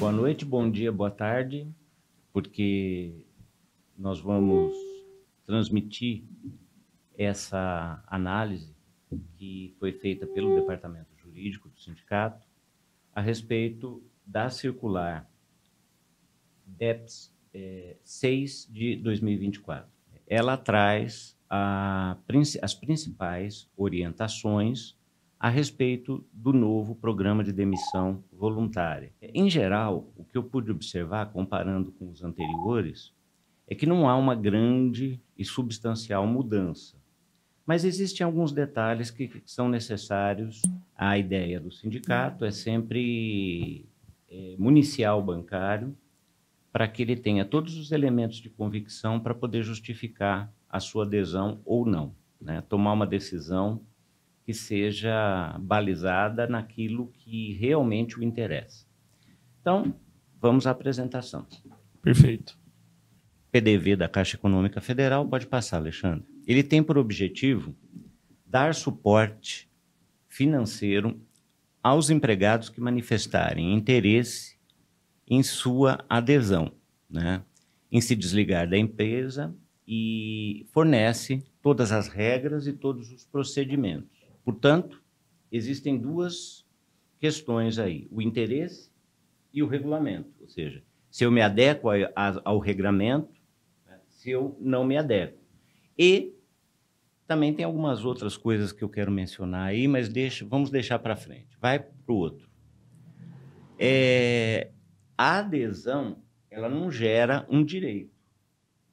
Boa noite, bom dia, boa tarde, porque nós vamos transmitir essa análise que foi feita pelo departamento jurídico do sindicato a respeito da circular DEPS é, eh, 6 de 2024. Ela traz a, as principais orientações a respeito do novo programa de demissão voluntária. Em geral, o que eu pude observar, comparando com os anteriores, é que não há uma grande e substancial mudança. Mas existem alguns detalhes que são necessários. A ideia do sindicato é sempre é, municiar o bancário para que ele tenha todos os elementos de convicção para poder justificar a sua adesão ou não, né? tomar uma decisão que seja balizada naquilo que realmente o interessa. Então, vamos à apresentação. Perfeito. PDV da Caixa Econômica Federal, pode passar, Alexandre. Ele tem por objetivo dar suporte financeiro aos empregados que manifestarem interesse em sua adesão, né? em se desligar da empresa e fornece todas as regras e todos os procedimentos. Portanto, existem duas questões aí: o interesse e o regulamento. Ou seja, se eu me adequo ao regulamento, né, se eu não me adequo. E também tem algumas outras coisas que eu quero mencionar aí, mas deixa, vamos deixar para frente. Vai para o outro. É, a adesão ela não gera um direito,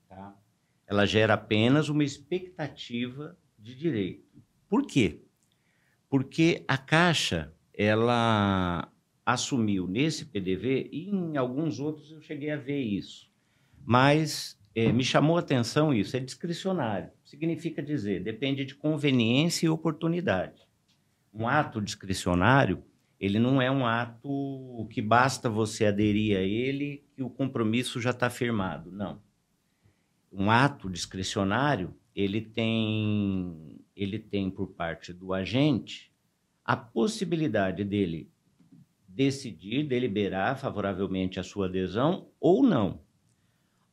tá? Ela gera apenas uma expectativa de direito. Por quê? porque a Caixa ela assumiu nesse PDV e em alguns outros eu cheguei a ver isso, mas é, me chamou a atenção isso, é discricionário, significa dizer, depende de conveniência e oportunidade. Um ato discricionário, ele não é um ato que basta você aderir a ele que o compromisso já está firmado, não. Um ato discricionário ele tem, ele tem por parte do agente a possibilidade dele decidir, deliberar favoravelmente a sua adesão ou não.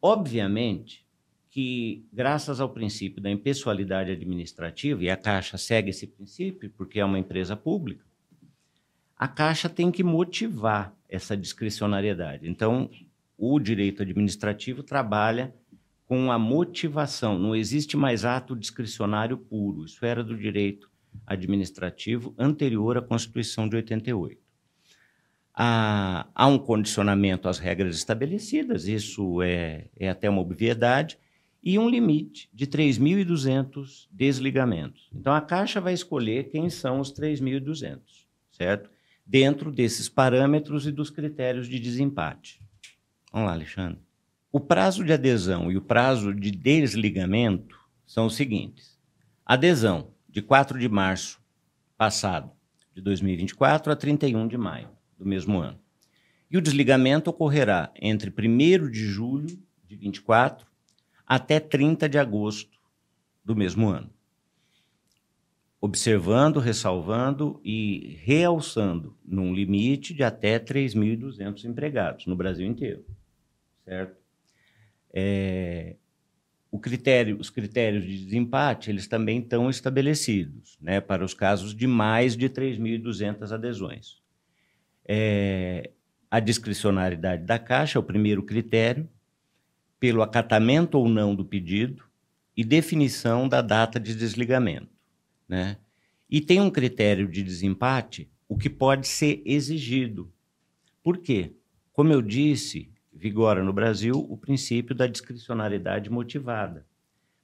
Obviamente que, graças ao princípio da impessoalidade administrativa, e a Caixa segue esse princípio porque é uma empresa pública, a Caixa tem que motivar essa discricionariedade. Então, o direito administrativo trabalha com a motivação. Não existe mais ato discricionário puro. Isso era do direito administrativo anterior à Constituição de 88. Há, há um condicionamento às regras estabelecidas, isso é, é até uma obviedade, e um limite de 3.200 desligamentos. Então, a Caixa vai escolher quem são os 3.200, certo? Dentro desses parâmetros e dos critérios de desempate. Vamos lá, Alexandre. O prazo de adesão e o prazo de desligamento são os seguintes. Adesão de 4 de março passado de 2024 a 31 de maio do mesmo ano. E o desligamento ocorrerá entre 1 de julho de 24 até 30 de agosto do mesmo ano. Observando, ressalvando e realçando num limite de até 3.200 empregados no Brasil inteiro, certo? é, critério, os critérios de desempate eles também estão estabelecidos né, para os casos de mais de 3.200 adesões. É, a discricionariedade da Caixa é o primeiro critério, pelo acatamento ou não do pedido e definição da data de desligamento. Né? E tem um critério de desempate, o que pode ser exigido. Por quê? Como eu disse, vigora no Brasil o princípio da discricionariedade motivada,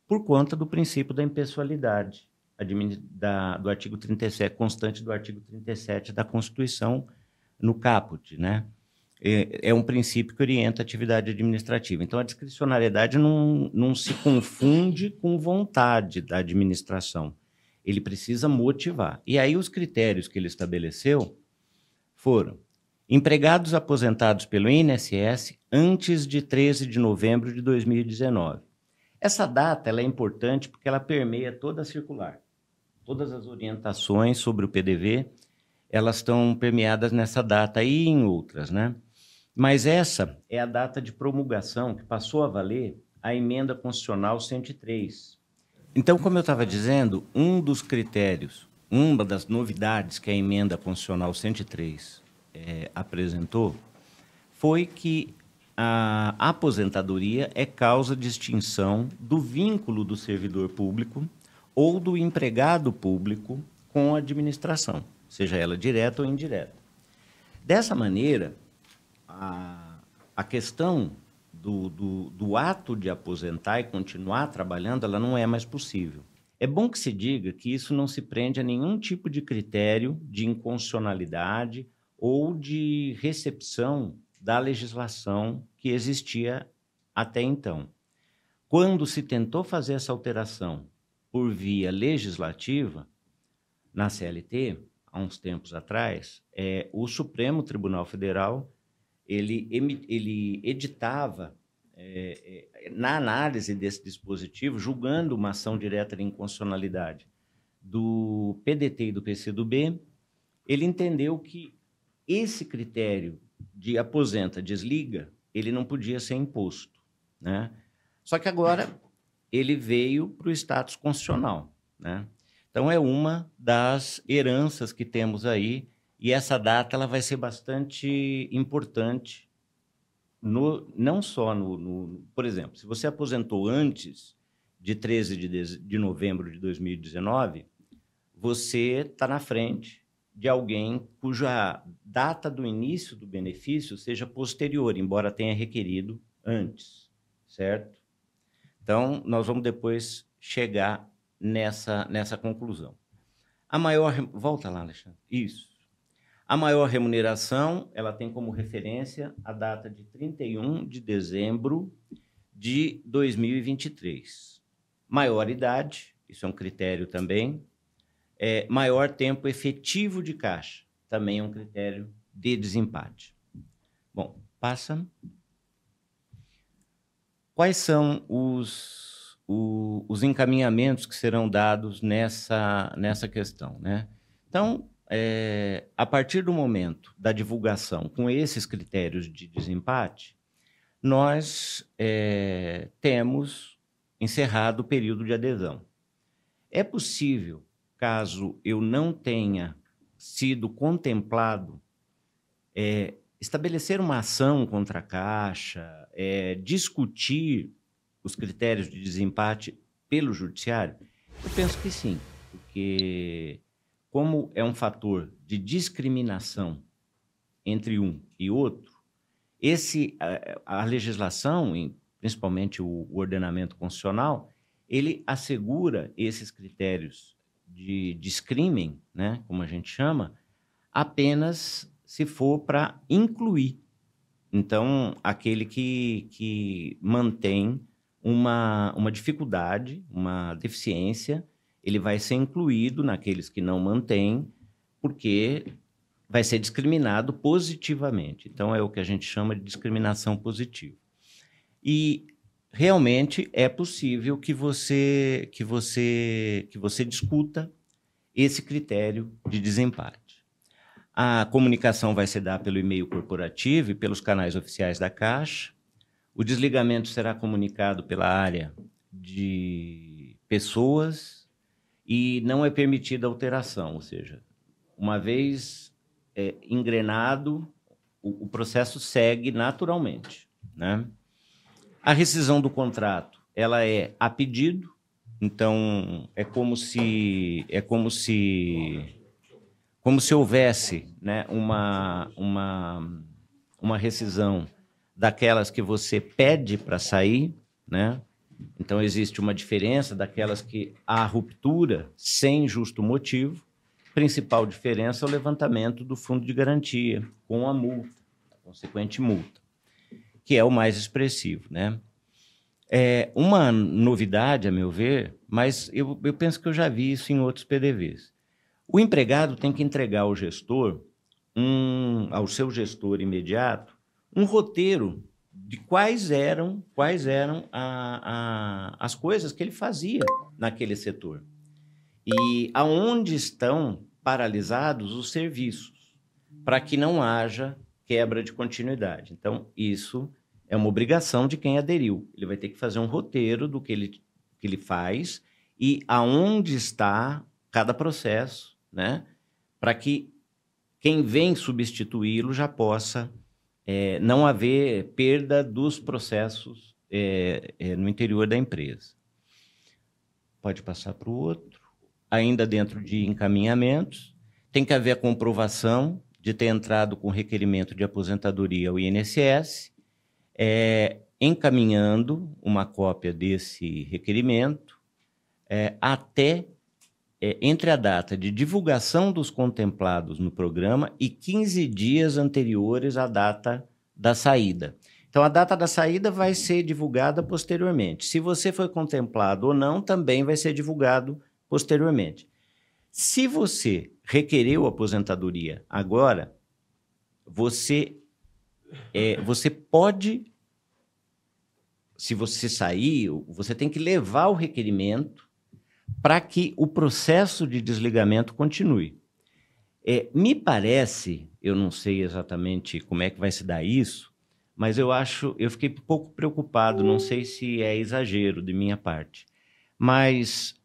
por conta do princípio da impessoalidade, da, do artigo 37, constante do artigo 37 da Constituição no caput, né? É, é um princípio que orienta a atividade administrativa. Então, a discricionariedade não, não se confunde com vontade da administração. Ele precisa motivar. E aí, os critérios que ele estabeleceu foram empregados aposentados pelo INSS antes de 13 de novembro de 2019. Essa data é importante porque ela permeia toda a circular. Todas as orientações sobre o PDV, elas estão permeadas nessa data e em outras, né? Mas essa é a data de promulgação que passou a valer a emenda constitucional 103. Então, como eu estava dizendo, um dos critérios, uma das novidades que a emenda constitucional 103 é, apresentou foi que a aposentadoria é causa de extinção do vínculo do servidor público ou do empregado público com a administração, seja ela direta ou indireta. Dessa maneira, a, a questão do, do, do ato de aposentar e continuar trabalhando, ela não é mais possível. É bom que se diga que isso não se prende a nenhum tipo de critério de inconstitucionalidade ou de recepção da legislação que existia até então. Quando se tentou fazer essa alteração por via legislativa, na CLT, há uns tempos atrás, é, o Supremo Tribunal Federal ele, ele editava, é, é, na análise desse dispositivo, julgando uma ação direta de inconstitucionalidade do PDT e do PCdoB, ele entendeu que esse critério de aposenta, desliga, ele não podia ser imposto. Né? Só que agora ele veio para o status constitucional. Né? Então, é uma das heranças que temos aí, e essa data ela vai ser bastante importante, no, não só no, no Por exemplo, se você aposentou antes de 13 de, de novembro de 2019, você está na frente de alguém cuja data do início do benefício seja posterior, embora tenha requerido antes, certo? Então, nós vamos depois chegar nessa, nessa conclusão. A maior. Volta lá, Alexandre. Isso. A maior remuneração, ela tem como referência a data de 31 de dezembro de 2023. Maior idade, isso é um critério também é, maior tempo efetivo de caixa, também é um critério de desempate. Bom, passa. Quais são os, o, os encaminhamentos que serão dados nessa, nessa questão? Né? Então, é, a partir do momento da divulgação com esses critérios de desempate, nós é, temos encerrado o período de adesão. É possível caso eu não tenha sido contemplado, é, estabelecer uma ação contra a Caixa, é, discutir os critérios de desempate pelo Judiciário? Eu penso que sim, porque como é um fator de discriminação entre um e outro, esse a, a legislação, principalmente o, o ordenamento constitucional, ele assegura esses critérios de, de né, como a gente chama, apenas se for para incluir. Então, aquele que, que mantém uma, uma dificuldade, uma deficiência, ele vai ser incluído naqueles que não mantém, porque vai ser discriminado positivamente. Então, é o que a gente chama de discriminação positiva. E realmente é possível que você que você que você discuta esse critério de desempate. A comunicação vai se dar pelo e-mail corporativo e pelos canais oficiais da Caixa. O desligamento será comunicado pela área de pessoas e não é permitida alteração, ou seja, uma vez é, engrenado, o, o processo segue naturalmente, né? A rescisão do contrato, ela é a pedido, então é como se é como se como se houvesse, né, uma uma uma rescisão daquelas que você pede para sair, né? Então existe uma diferença daquelas que há ruptura sem justo motivo. Principal diferença é o levantamento do fundo de garantia com a multa, a consequente multa que é o mais expressivo, né? É uma novidade, a meu ver, mas eu, eu penso que eu já vi isso em outros PDVs. O empregado tem que entregar ao gestor, um, ao seu gestor imediato, um roteiro de quais eram quais eram a, a, as coisas que ele fazia naquele setor e aonde estão paralisados os serviços para que não haja quebra de continuidade. Então, isso é uma obrigação de quem aderiu. Ele vai ter que fazer um roteiro do que ele, que ele faz e aonde está cada processo, né? Para que quem vem substituí-lo já possa é, não haver perda dos processos é, é, no interior da empresa. Pode passar para o outro. Ainda dentro de encaminhamentos, tem que haver a comprovação de ter entrado com requerimento de aposentadoria ao INSS, é, encaminhando uma cópia desse requerimento é, até é, entre a data de divulgação dos contemplados no programa e 15 dias anteriores à data da saída. Então, a data da saída vai ser divulgada posteriormente. Se você foi contemplado ou não, também vai ser divulgado posteriormente. Se você requereu aposentadoria agora, você é, você pode, se você sair, você tem que levar o requerimento para que o processo de desligamento continue. É, me parece, eu não sei exatamente como é que vai se dar isso, mas eu acho, eu fiquei um pouco preocupado, não sei se é exagero de minha parte, mas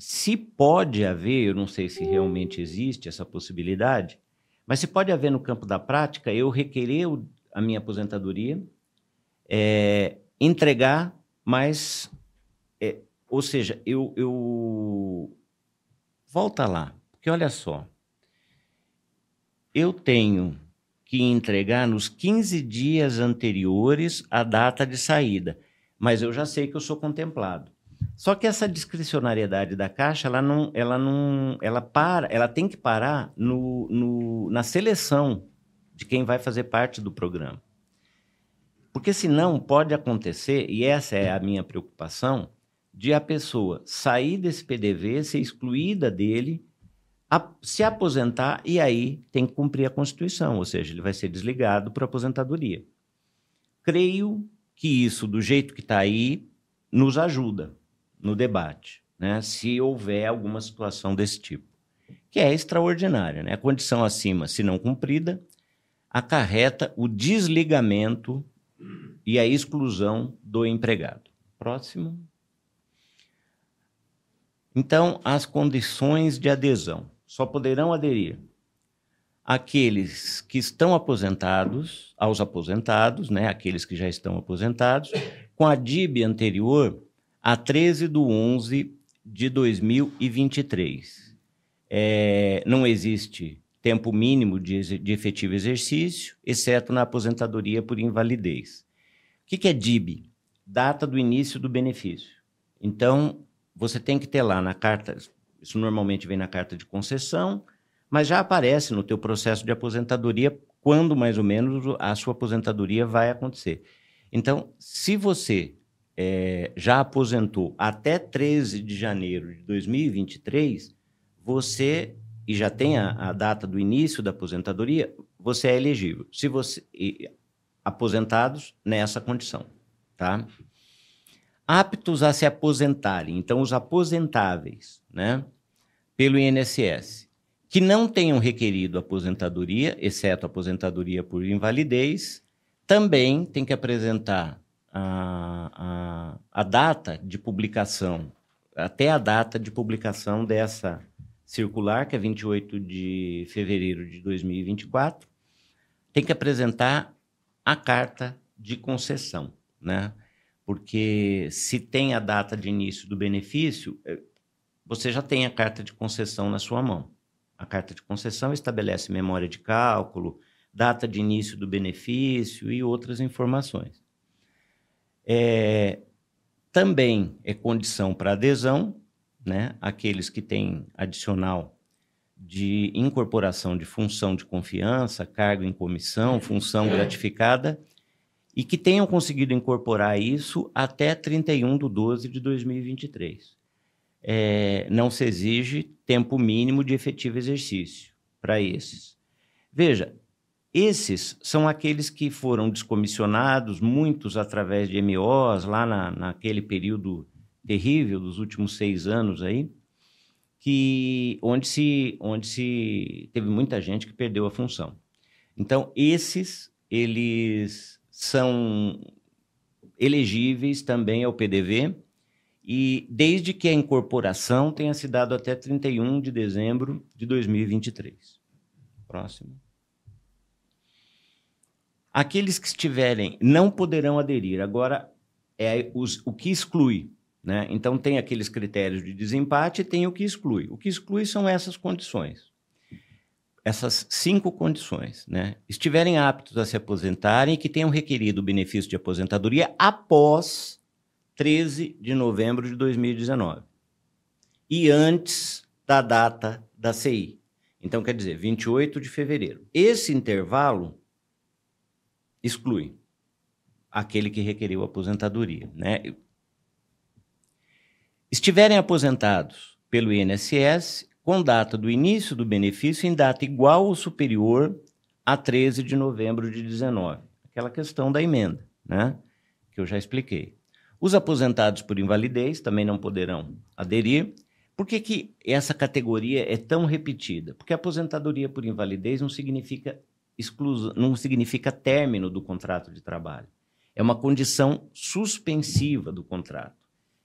se pode haver, eu não sei se realmente existe essa possibilidade, mas se pode haver no campo da prática eu requerer a minha aposentadoria, é, entregar, mas. É, ou seja, eu, eu. Volta lá, porque olha só. Eu tenho que entregar nos 15 dias anteriores à data de saída, mas eu já sei que eu sou contemplado. Só que essa discricionariedade da Caixa, ela não, ela não, ela para, ela tem que parar no, no, na seleção de quem vai fazer parte do programa. Porque senão pode acontecer, e essa é a minha preocupação, de a pessoa sair desse PDV, ser excluída dele, a, se aposentar e aí tem que cumprir a Constituição, ou seja, ele vai ser desligado para aposentadoria. Creio que isso, do jeito que está aí, nos ajuda no debate, né, se houver alguma situação desse tipo, que é extraordinária. Né? A condição acima, se não cumprida, acarreta o desligamento e a exclusão do empregado. Próximo. Então, as condições de adesão. Só poderão aderir aqueles que estão aposentados, aos aposentados, né, aqueles que já estão aposentados, com a DIB anterior a 13 de 11 de 2023. É, não existe tempo mínimo de, de, efetivo exercício, exceto na aposentadoria por invalidez. O que, que é DIB? Data do início do benefício. Então, você tem que ter lá na carta, isso normalmente vem na carta de concessão, mas já aparece no teu processo de aposentadoria quando mais ou menos a sua aposentadoria vai acontecer. Então, se você é, já aposentou até 13 de janeiro de 2023, você, e já tem a, a data do início da aposentadoria, você é elegível. Se você e, aposentados nessa condição, tá? Aptos a se aposentarem, então os aposentáveis, né, pelo INSS, que não tenham requerido aposentadoria, exceto aposentadoria por invalidez, também tem que apresentar a, a, a data de publicação, até a data de publicação dessa circular, que é 28 de fevereiro de 2024, tem que apresentar a carta de concessão, né? Porque se tem a data de início do benefício, é, você já tem a carta de concessão na sua mão. A carta de concessão estabelece memória de cálculo, data de início do benefício e outras informações. É, também é condição para adesão, né? Aqueles que têm adicional de incorporação de função de confiança, cargo em comissão, função gratificada, e que tenham conseguido incorporar isso até 31 de 12 de 2023. É, não se exige tempo mínimo de efetivo exercício para esses. Veja, esses são aqueles que foram descomissionados, muitos através de MOs, lá na, naquele período terrível dos últimos seis anos aí, que onde se, onde se teve muita gente que perdeu a função. Então, esses, eles são elegíveis também ao PDV, e desde que a incorporação tenha se dado até 31 de dezembro de 2023. Próximo. Aqueles que estiverem não poderão aderir. Agora, é os, o que exclui. Né? Então, tem aqueles critérios de desempate e tem o que exclui. O que exclui são essas condições. Essas cinco condições. Né? Estiverem aptos a se aposentarem e que tenham requerido o benefício de aposentadoria após 13 de novembro de 2019 e antes da data da CI. Então, quer dizer, 28 de fevereiro. Esse intervalo exclui aquele que requeriu aposentadoria. Né? Estiverem aposentados pelo INSS com data do início do benefício em data igual ou superior a 13 de novembro de 19. Aquela questão da emenda, né? que eu já expliquei. Os aposentados por invalidez também não poderão aderir. Por que, que essa categoria é tão repetida? Porque aposentadoria por invalidez não significa exclusão, não significa término do contrato de trabalho. É uma condição suspensiva do contrato.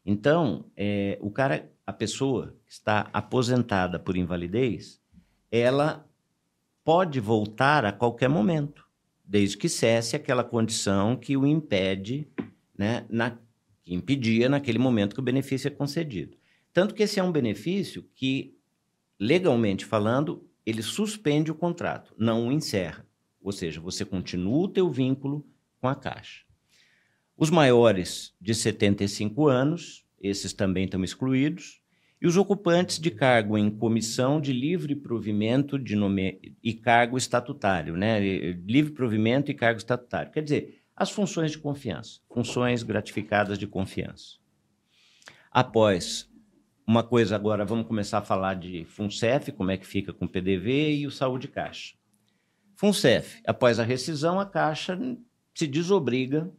Então, é, o cara, a pessoa que está aposentada por invalidez, ela pode voltar a qualquer momento, desde que cesse aquela condição que o impede, né, na, que impedia naquele momento que o benefício é concedido. Tanto que esse é um benefício que, legalmente falando, ele suspende o contrato, não o encerra. Ou seja, você continua o teu vínculo com a Caixa. Os maiores de 75 anos, esses também estão excluídos, e os ocupantes de cargo em comissão de livre provimento de nome... e cargo estatutário, né? Livre provimento e cargo estatutário. Quer dizer, as funções de confiança, funções gratificadas de confiança. Após uma coisa agora, vamos começar a falar de FUNCEF, como é que fica com o PDV e o Saúde Caixa. FUNCEF. Após a rescisão, a Caixa se desobriga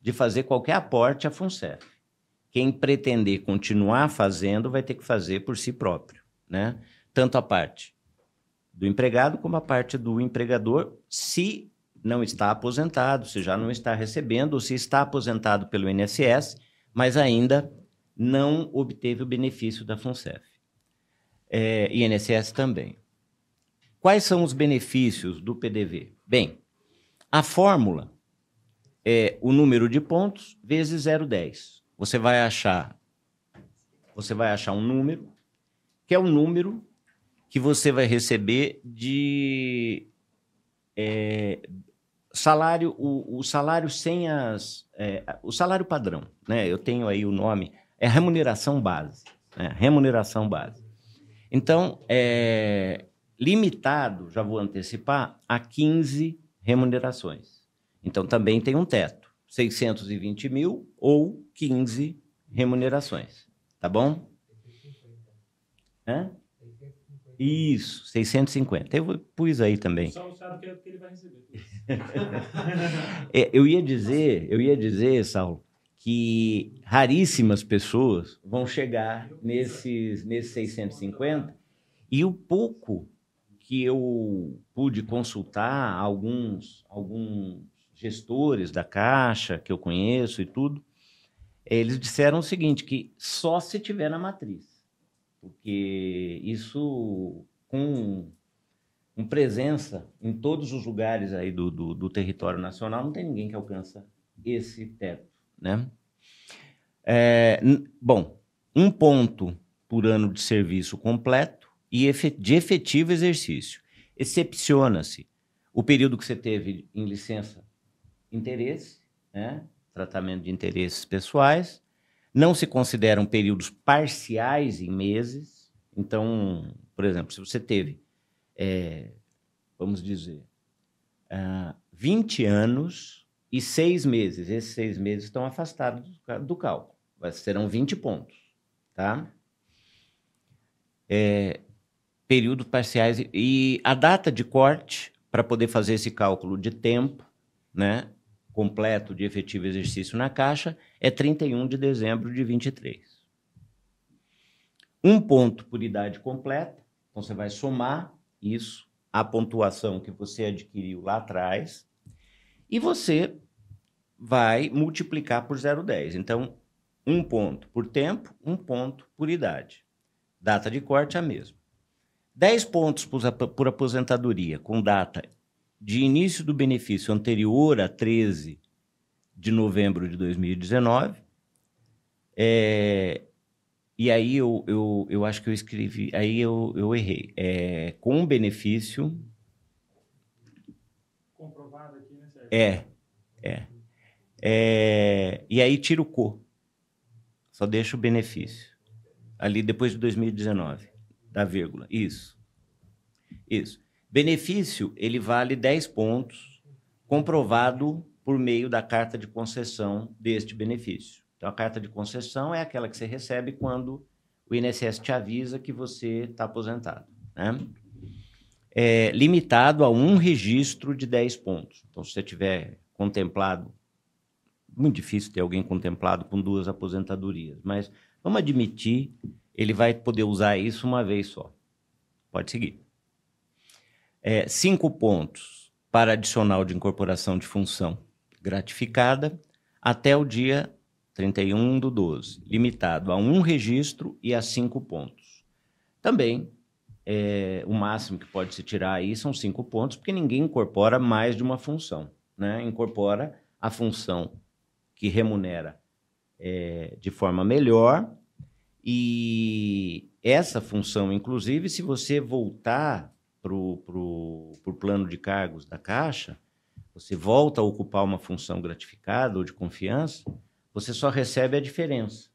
de fazer qualquer aporte à FUNCEF. Quem pretender continuar fazendo vai ter que fazer por si próprio, né? Tanto a parte do empregado como a parte do empregador, se não está aposentado, se já não está recebendo, ou se está aposentado pelo INSS, mas ainda não obteve o benefício da FUNCEF. É, INSS também. Quais são os benefícios do PDV? Bem, a fórmula é o número de pontos vezes 0,10. Você vai achar você vai achar um número que é o número que você vai receber de é, salário o, o, salário sem as é, o salário padrão, né? Eu tenho aí o nome é remuneração base, né? remuneração base. Então é, limitado, já vou antecipar, a 15 remunerações. Então também tem um teto, 620 mil ou 15 remunerações, tá bom? Hã? Isso, 650. Eu pus aí também. Só é o que ele vai receber. é, eu ia dizer, eu ia dizer, Saulo, que raríssimas pessoas vão chegar nesses, nesses 650 e o pouco que eu pude consultar alguns, alguns gestores da Caixa que eu conheço e tudo, eles disseram o seguinte, que só se tiver na matriz, porque isso com, com presença em todos os lugares aí do, do, do território nacional, não tem ninguém que alcança esse teto, né? É, bom, um ponto por ano de serviço completo, e de efetivo exercício. Excepciona-se o período que você teve em licença interesse, né? tratamento de interesses pessoais. Não se consideram períodos parciais em meses. Então, por exemplo, se você teve, é, vamos dizer, uh, ah, 20 anos e seis meses, esses seis meses estão afastados do, do cálculo, serão 20 pontos, tá? É, períodos parciais e a data de corte para poder fazer esse cálculo de tempo, né, completo de efetivo exercício na caixa é 31 de dezembro de 23. Um ponto por idade completa, então você vai somar isso à pontuação que você adquiriu lá atrás e você vai multiplicar por 0,10. Então, um ponto por tempo, um ponto por idade. Data de corte é a mesma. 10 pontos por aposentadoria com data de início do benefício anterior a 13 de novembro de 2019. É, e aí eu, eu, eu acho que eu escrevi, aí eu, eu errei. É, com benefício. Comprovado aqui, né, Sérgio? É, é. é e aí tira o CO. Só deixa o benefício. Ali depois de 2019 da vírgula. Isso. Isso. Benefício, ele vale 10 pontos, comprovado por meio da carta de concessão deste benefício. Então, a carta de concessão é aquela que você recebe quando o INSS te avisa que você está aposentado. Né? É limitado a um registro de 10 pontos. Então, se você tiver contemplado, muito difícil ter alguém contemplado com duas aposentadorias, mas vamos admitir ele vai poder usar isso uma vez só. Pode seguir. É, cinco pontos para adicional de incorporação de função gratificada até o dia 31 do 12, limitado a um registro e a cinco pontos. Também, é, o máximo que pode se tirar aí são cinco pontos, porque ninguém incorpora mais de uma função. Né? Incorpora a função que remunera é, de forma melhor e essa função, inclusive, se você voltar para o plano de cargos da Caixa, você volta a ocupar uma função gratificada ou de confiança, você só recebe a diferença,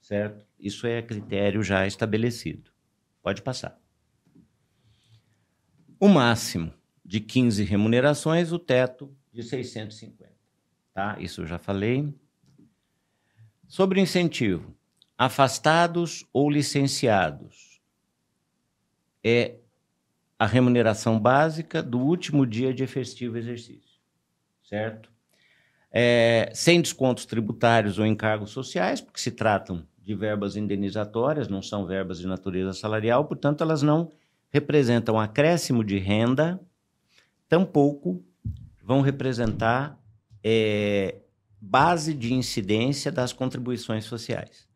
certo? Isso é critério já estabelecido. Pode passar. O máximo de 15 remunerações, o teto de 650. Tá? Isso eu já falei. Sobre incentivo afastados ou licenciados. É a remuneração básica do último dia de efetivo exercício, certo? É, sem descontos tributários ou encargos sociais, porque se tratam de verbas indenizatórias, não são verbas de natureza salarial, portanto, elas não representam acréscimo de renda, tampouco vão representar é, base de incidência das contribuições sociais.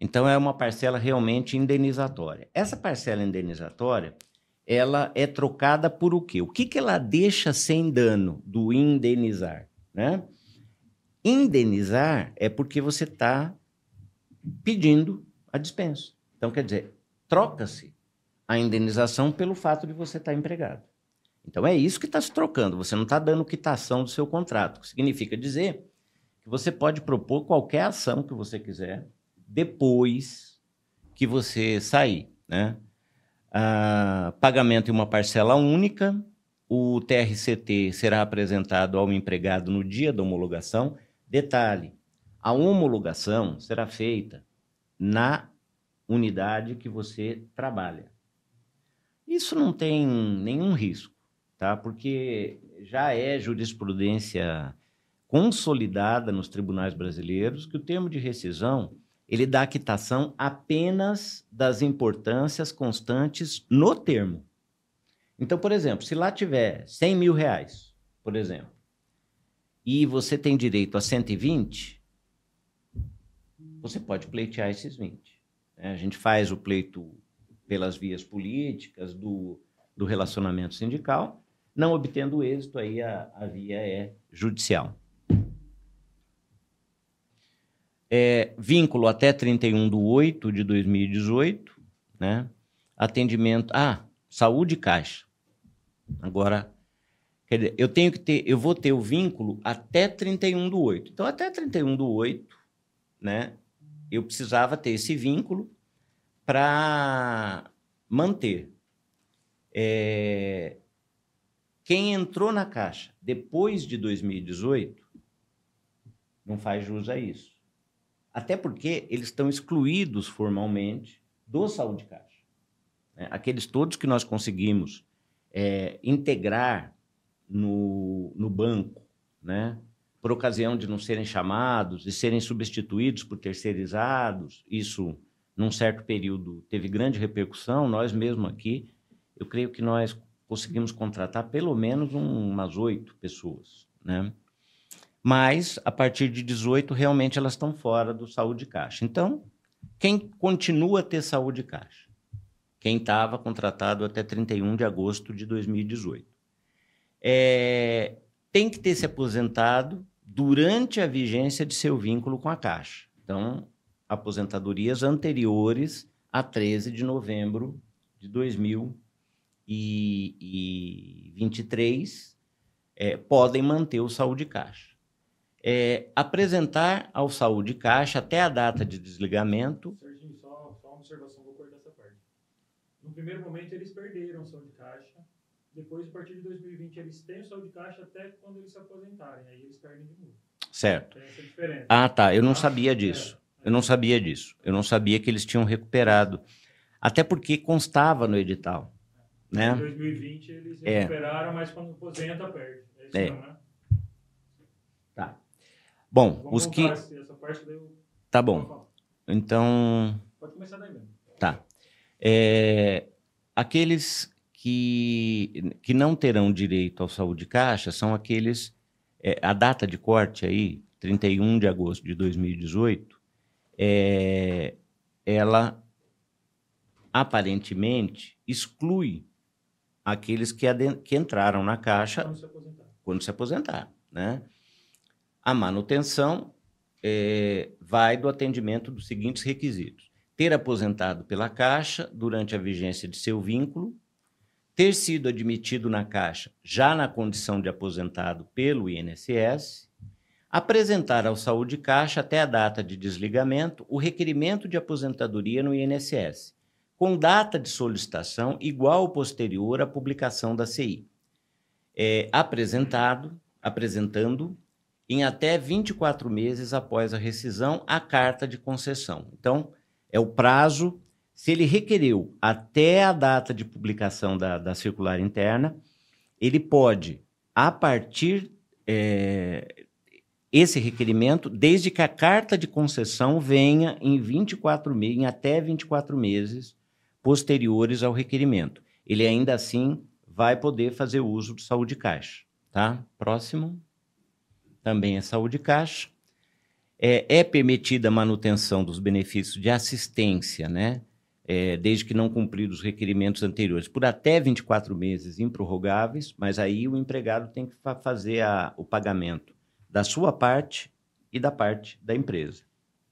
Então, é uma parcela realmente indenizatória. Essa parcela indenizatória, ela é trocada por o quê? O que, que ela deixa sem dano do indenizar? Né? Indenizar é porque você está pedindo a dispensa. Então, quer dizer, troca-se a indenização pelo fato de você estar tá empregado. Então, é isso que está se trocando. Você não está dando quitação do seu contrato. Significa dizer que você pode propor qualquer ação que você quiser depois que você sair, né? Ah, pagamento em uma parcela única, o TRCT será apresentado ao empregado no dia da homologação. Detalhe: a homologação será feita na unidade que você trabalha. Isso não tem nenhum risco, tá? Porque já é jurisprudência consolidada nos tribunais brasileiros que o termo de rescisão ele dá quitação apenas das importâncias constantes no termo. Então, por exemplo, se lá tiver 100 mil reais, por exemplo, e você tem direito a 120, você pode pleitear esses 20. Né? A gente faz o pleito pelas vias políticas, do, do relacionamento sindical, não obtendo êxito, aí a, a via é judicial. É, vínculo até 31 de 8 de 2018, né? Atendimento. Ah, saúde e caixa. Agora, quer dizer, eu tenho que ter, eu vou ter o vínculo até 31 de 8. Então, até 31 de 8, né? Eu precisava ter esse vínculo para manter. É... Quem entrou na Caixa depois de 2018 não faz jus a isso. Até porque eles estão excluídos formalmente do saúde caixa. Né? Aqueles todos que nós conseguimos é, integrar no, no banco, né? por ocasião de não serem chamados e serem substituídos por terceirizados, isso num certo período teve grande repercussão. Nós mesmo aqui, eu creio que nós conseguimos contratar pelo menos um, umas oito pessoas, né? mas a partir de 18 realmente elas estão fora do saúde caixa. Então, quem continua a ter saúde caixa? Quem estava contratado até 31 de agosto de 2018. É, tem que ter se aposentado durante a vigência de seu vínculo com a Caixa. Então, aposentadorias anteriores a 13 de novembro de 2023 é, podem manter o saúde caixa é, apresentar ao Saúde Caixa até a data de desligamento. Serginho, só, só uma observação, vou cortar essa parte. No primeiro momento, eles perderam o Saúde Caixa. Depois, a partir de 2020, eles têm o Saúde Caixa até quando eles se aposentarem. Aí eles perdem de novo. Certo. Ah, tá. Eu não ah, sabia é. disso. Eu não sabia disso. Eu não sabia que eles tinham recuperado. Até porque constava no edital. Né? Em 2020 eles é. recuperaram, é. mas quando aposenta, perde. É isso, é. né? Bom, os que. Essa parte daí eu... Tá bom. Então. Pode começar daí mesmo. Tá. É, aqueles que, que não terão direito ao saúde caixa são aqueles. É, a data de corte aí, 31 de agosto de 2018, é, ela aparentemente exclui aqueles que, que entraram na caixa quando se aposentar, quando se aposentar né? A manutenção é, vai do atendimento dos seguintes requisitos: ter aposentado pela Caixa durante a vigência de seu vínculo, ter sido admitido na Caixa já na condição de aposentado pelo INSS, apresentar ao Saúde Caixa até a data de desligamento o requerimento de aposentadoria no INSS, com data de solicitação igual ou posterior à publicação da CI. É, apresentado, apresentando em até 24 meses após a rescisão a carta de concessão. Então, é o prazo. Se ele requereu até a data de publicação da, da circular interna, ele pode, a partir é, esse requerimento, desde que a carta de concessão venha em 24 meses, em até 24 meses posteriores ao requerimento. Ele ainda assim vai poder fazer uso do saúde caixa. Tá? Próximo também é saúde caixa. É, é permitida a manutenção dos benefícios de assistência, né? É, desde que não cumpridos os requerimentos anteriores, por até 24 meses improrrogáveis, mas aí o empregado tem que fa fazer a, o pagamento da sua parte e da parte da empresa,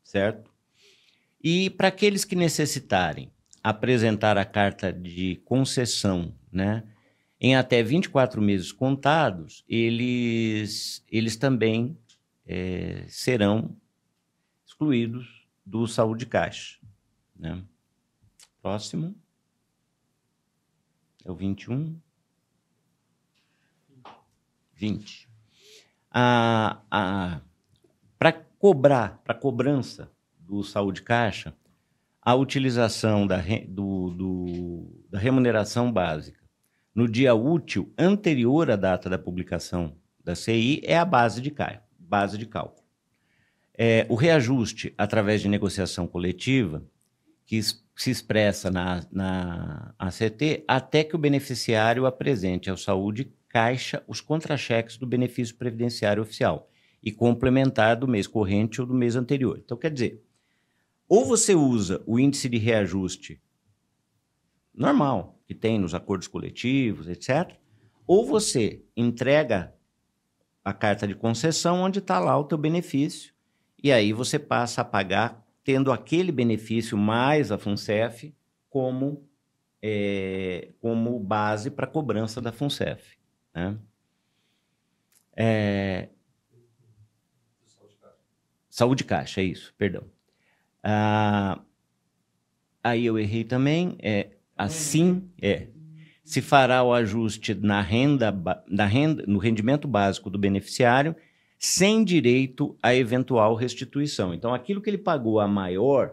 certo? E para aqueles que necessitarem apresentar a carta de concessão, né? Em até 24 meses contados, eles, eles também é, serão excluídos do saúde caixa. Né? Próximo é o 21. 20. A, a, para cobrar, para cobrança do saúde caixa, a utilização da, do, do, da remuneração básica no dia útil anterior à data da publicação da CI é a base de, cal, base de cálculo. É, o reajuste através de negociação coletiva, que se expressa na, na ACT, até que o beneficiário apresente ao Saúde Caixa os contra-cheques do benefício previdenciário oficial e complementar do mês corrente ou do mês anterior. Então, quer dizer, ou você usa o índice de reajuste normal que tem nos acordos coletivos, etc. Ou você entrega a carta de concessão onde está lá o teu benefício e aí você passa a pagar tendo aquele benefício mais a FUNCEF como, é, como base para cobrança da FUNCEF. Né? É... Saúde, caixa. Saúde caixa, é isso, perdão. Ah, aí eu errei também. É, Assim é. Se fará o ajuste na renda, na renda, no rendimento básico do beneficiário, sem direito a eventual restituição. Então, aquilo que ele pagou a maior,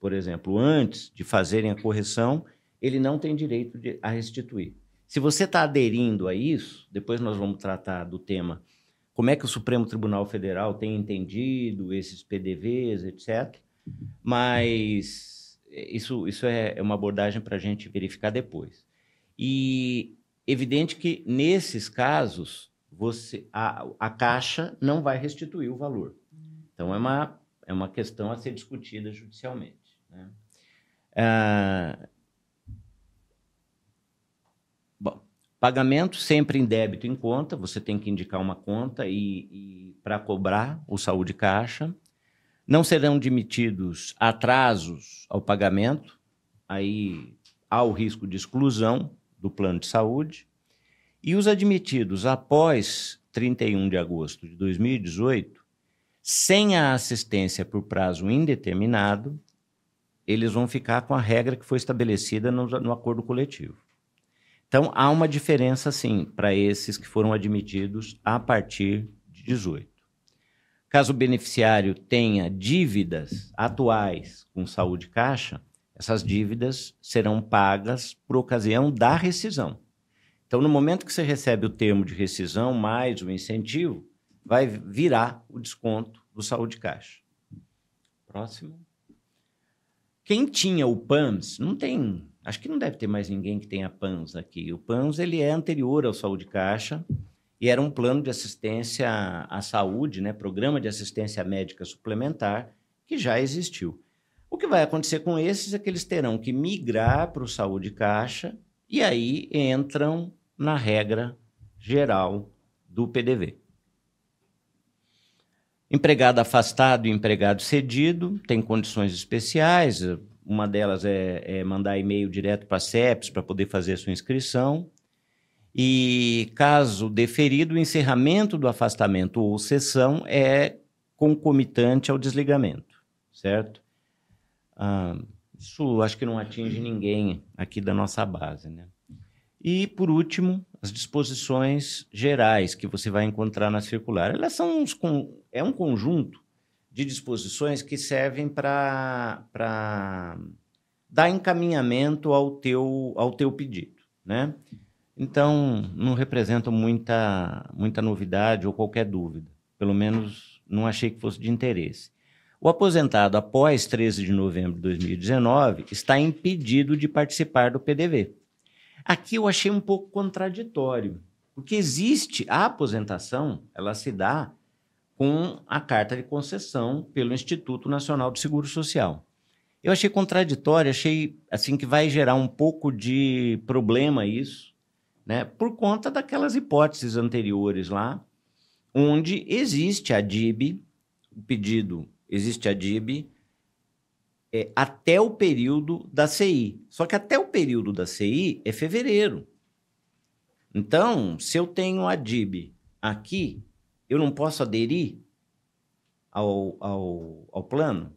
por exemplo, antes de fazerem a correção, ele não tem direito de, a restituir. Se você está aderindo a isso, depois nós vamos tratar do tema como é que o Supremo Tribunal Federal tem entendido esses PDVs, etc. Mas isso, isso é, é uma abordagem para a gente verificar depois. E evidente que nesses casos você a, a caixa não vai restituir o valor. Então é uma, é uma questão a ser discutida judicialmente. Né? Ah, bom, pagamento sempre em débito em conta. Você tem que indicar uma conta e, e para cobrar o saúde caixa. Não serão admitidos atrasos ao pagamento, aí há o risco de exclusão do plano de saúde. E os admitidos após 31 de agosto de 2018, sem a assistência por prazo indeterminado, eles vão ficar com a regra que foi estabelecida no, no acordo coletivo. Então, há uma diferença, sim, para esses que foram admitidos a partir de 18. Caso o beneficiário tenha dívidas atuais com saúde caixa, essas dívidas serão pagas por ocasião da rescisão. Então, no momento que você recebe o termo de rescisão mais o incentivo, vai virar o desconto do saúde caixa. Próximo. Quem tinha o PAMS, não tem, acho que não deve ter mais ninguém que tenha PAMS aqui. O PAMS ele é anterior ao saúde caixa e era um plano de assistência à saúde, né, programa de assistência médica suplementar, que já existiu. O que vai acontecer com esses é que eles terão que migrar para o saúde caixa e aí entram na regra geral do PDV. Empregado afastado e empregado cedido tem condições especiais. Uma delas é, é mandar e-mail direto para a CEPS para poder fazer sua inscrição. E caso deferido, o encerramento do afastamento ou sessão é concomitante ao desligamento, certo? Ah, isso acho que não atinge ninguém aqui da nossa base, né? E, por último, as disposições gerais que você vai encontrar na circular. Elas são uns, é um conjunto de disposições que servem para dar encaminhamento ao teu, ao teu pedido, né? Então, não representa muita, muita novidade ou qualquer dúvida. Pelo menos não achei que fosse de interesse. O aposentado, após 13 de novembro de 2019, está impedido de participar do PDV. Aqui eu achei um pouco contraditório, porque existe a aposentação, ela se dá com a carta de concessão pelo Instituto Nacional do Seguro Social. Eu achei contraditório, achei assim que vai gerar um pouco de problema isso, né? Por conta daquelas hipóteses anteriores lá, onde existe a DIB, o pedido existe a DIB é, até o período da CI. Só que até o período da CI é fevereiro. Então, se eu tenho a DIB aqui, eu não posso aderir ao, ao, ao plano?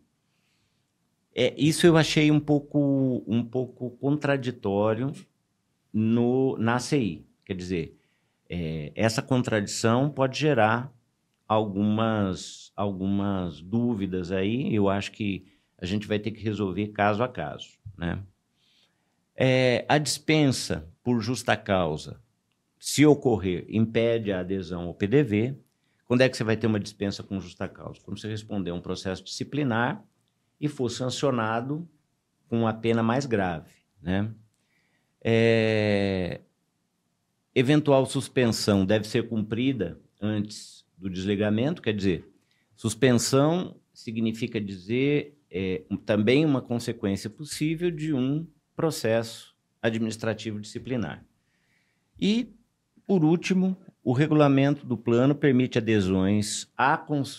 É, isso eu achei um pouco, um pouco contraditório no, na CI. Quer dizer, é, essa contradição pode gerar algumas, algumas dúvidas aí. Eu acho que a gente vai ter que resolver caso a caso. Né? É, a dispensa por justa causa, se ocorrer, impede a adesão ao PDV. Quando é que você vai ter uma dispensa com justa causa? Quando você responder um processo disciplinar e for sancionado com a pena mais grave, né? É... Eventual suspensão deve ser cumprida antes do desligamento, quer dizer, suspensão significa dizer é, também uma consequência possível de um processo administrativo disciplinar. E, por último, o regulamento do plano permite adesões a,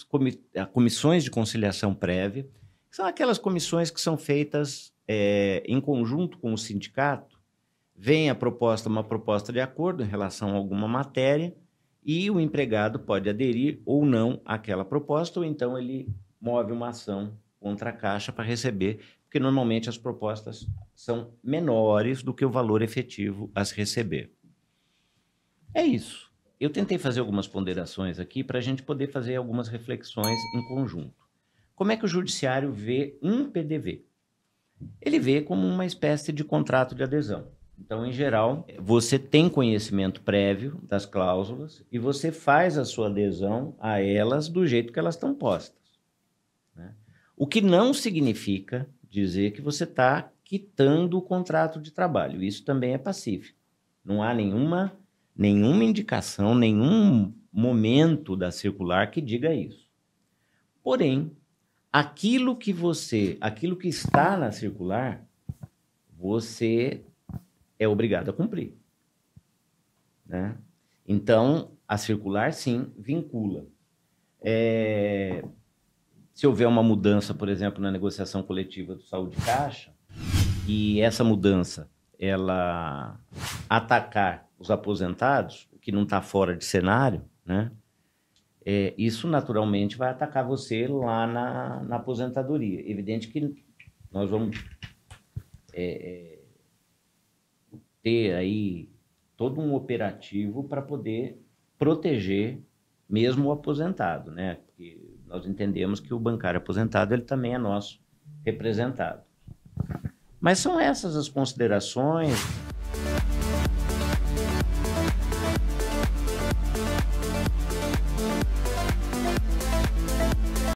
comi a comissões de conciliação prévia, que são aquelas comissões que são feitas é, em conjunto com o sindicato Vem a proposta, uma proposta de acordo em relação a alguma matéria, e o empregado pode aderir ou não àquela proposta, ou então ele move uma ação contra a Caixa para receber, porque normalmente as propostas são menores do que o valor efetivo a se receber. É isso. Eu tentei fazer algumas ponderações aqui para a gente poder fazer algumas reflexões em conjunto. Como é que o judiciário vê um PDV? Ele vê como uma espécie de contrato de adesão. Então, em geral, você tem conhecimento prévio das cláusulas e você faz a sua adesão a elas do jeito que elas estão postas. Né? O que não significa dizer que você está quitando o contrato de trabalho. Isso também é pacífico. Não há nenhuma, nenhuma indicação, nenhum momento da circular que diga isso. Porém, aquilo que você, aquilo que está na circular, você é obrigado a cumprir. Né? Então, a circular, sim, vincula. É... Se houver uma mudança, por exemplo, na negociação coletiva do saúde caixa, e essa mudança ela atacar os aposentados, o que não está fora de cenário, né? É, isso naturalmente vai atacar você lá na, na aposentadoria. Evidente que nós vamos é, é ter aí todo um operativo para poder proteger mesmo o aposentado, né? Porque nós entendemos que o bancário aposentado ele também é nosso representado. Mas são essas as considerações.